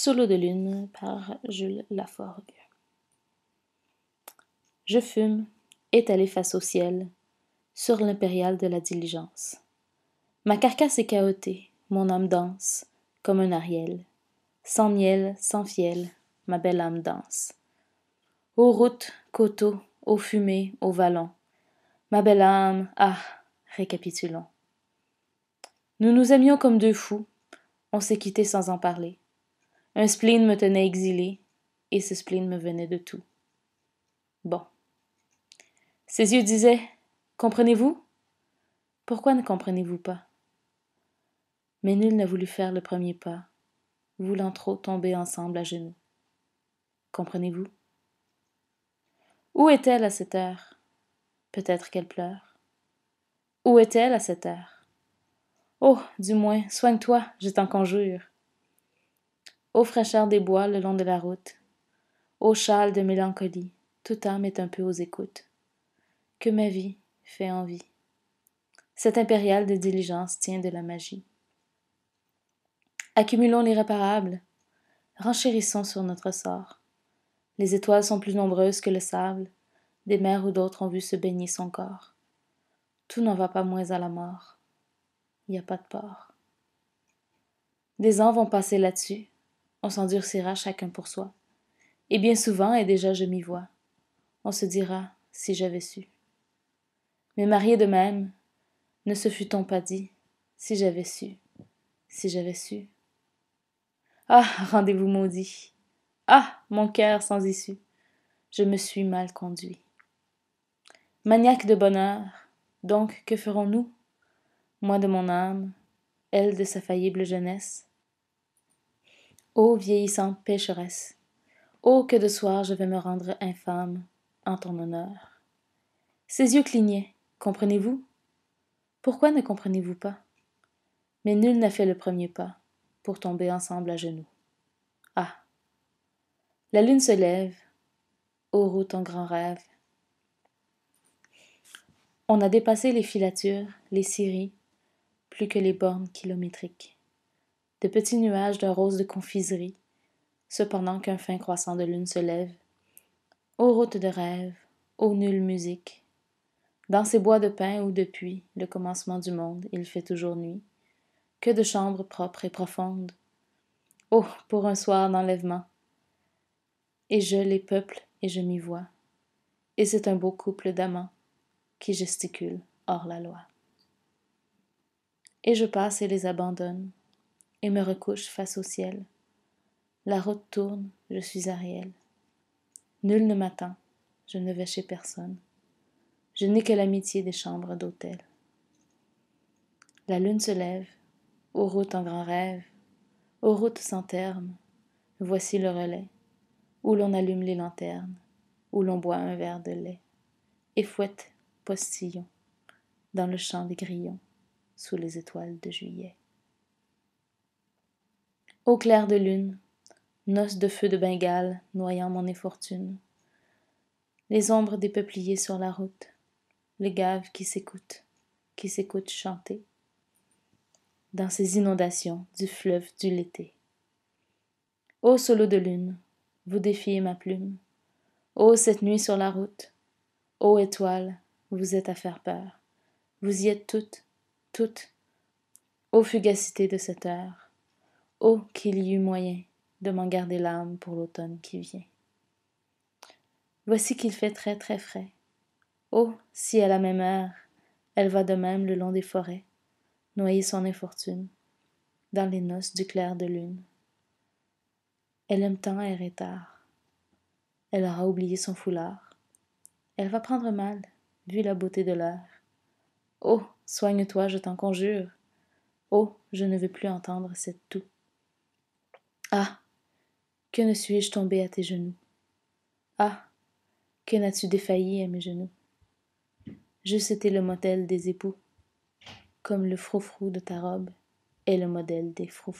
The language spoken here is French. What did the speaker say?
Solo de lune par Jules Laforgue. Je fume, étalé face au ciel, sur l'impérial de la diligence. Ma carcasse est chaotée, mon âme danse, comme un ariel. Sans miel, sans fiel, ma belle âme danse. Aux routes, coteaux, aux fumées, aux vallons. Ma belle âme, ah, récapitulons. Nous nous aimions comme deux fous, on s'est quittés sans en parler. Un spleen me tenait exilé, et ce spleen me venait de tout. Bon. Ses yeux disaient Comprenez-vous Pourquoi ne comprenez-vous pas Mais nul n'a voulu faire le premier pas, voulant trop tomber ensemble à genoux. Comprenez-vous Où est-elle à cette heure Peut-être qu'elle pleure. Où est-elle à cette heure Oh, du moins, soigne-toi, je t'en conjure ô fraîcheur des bois le long de la route ô châle de mélancolie toute âme est un peu aux écoutes que ma vie fait envie Cet impériale de diligence tient de la magie accumulons l'irréparable renchérissons sur notre sort les étoiles sont plus nombreuses que le sable des mers ou d'autres ont vu se baigner son corps tout n'en va pas moins à la mort. Il n'y a pas de port. Des ans vont passer là-dessus, on s'endurcira chacun pour soi. Et bien souvent, et déjà je m'y vois, on se dira si j'avais su. Mais marié de même, ne se fût-on pas dit si j'avais su, si j'avais su. Ah, rendez-vous maudit. Ah, mon cœur sans issue. Je me suis mal conduit. Maniaque de bonheur, donc que ferons-nous Moi de mon âme, elle de sa faillible jeunesse, Ô vieillissante pécheresse, ô que de soir je vais me rendre infâme en ton honneur. Ses yeux clignaient, comprenez-vous Pourquoi ne comprenez-vous pas Mais nul n'a fait le premier pas pour tomber ensemble à genoux. Ah La lune se lève, ô route ton grand rêve. On a dépassé les filatures, les scieries, plus que les bornes kilométriques de petits nuages d'un rose de confiserie, cependant qu'un fin croissant de lune se lève. Ô route de rêve, ô nulle musique! Dans ces bois de pin où depuis le commencement du monde il fait toujours nuit, que de chambres propres et profondes! Oh, pour un soir d'enlèvement! Et je les peuple et je m'y vois, et c'est un beau couple d'amants qui gesticule hors la loi. Et je passe et les abandonne, et me recouche face au ciel. La route tourne, je suis Ariel. Nul ne m'attend, je ne vais chez personne. Je n'ai que l'amitié des chambres d'hôtel. La lune se lève, aux route en grand rêve, aux route sans terme, voici le relais, où l'on allume les lanternes, où l'on boit un verre de lait, et fouette postillon, dans le champ des grillons, sous les étoiles de juillet. Au clair de lune, noces de feu de Bengale noyant mon infortune. Les ombres des peupliers sur la route, Les gaves qui s'écoutent, qui s'écoutent chanter. Dans ces inondations du fleuve du l'été. Ô solo de lune, vous défiez ma plume. Ô cette nuit sur la route, ô étoiles, vous êtes à faire peur. Vous y êtes toutes, toutes, ô fugacité de cette heure Oh, qu'il y eût moyen de m'en garder l'âme pour l'automne qui vient. Voici qu'il fait très très frais. Oh, si à la même heure, elle va de même le long des forêts, noyer son infortune, dans les noces du clair de lune. Elle aime tant et retard. Elle aura oublié son foulard. Elle va prendre mal, vu la beauté de l'heure. Oh, soigne-toi, je t'en conjure. Oh, je ne veux plus entendre cette toux. Ah Que ne suis-je tombé à tes genoux Ah Que n'as-tu défailli à mes genoux Je été le modèle des époux, comme le frou-frou de ta robe est le modèle des frou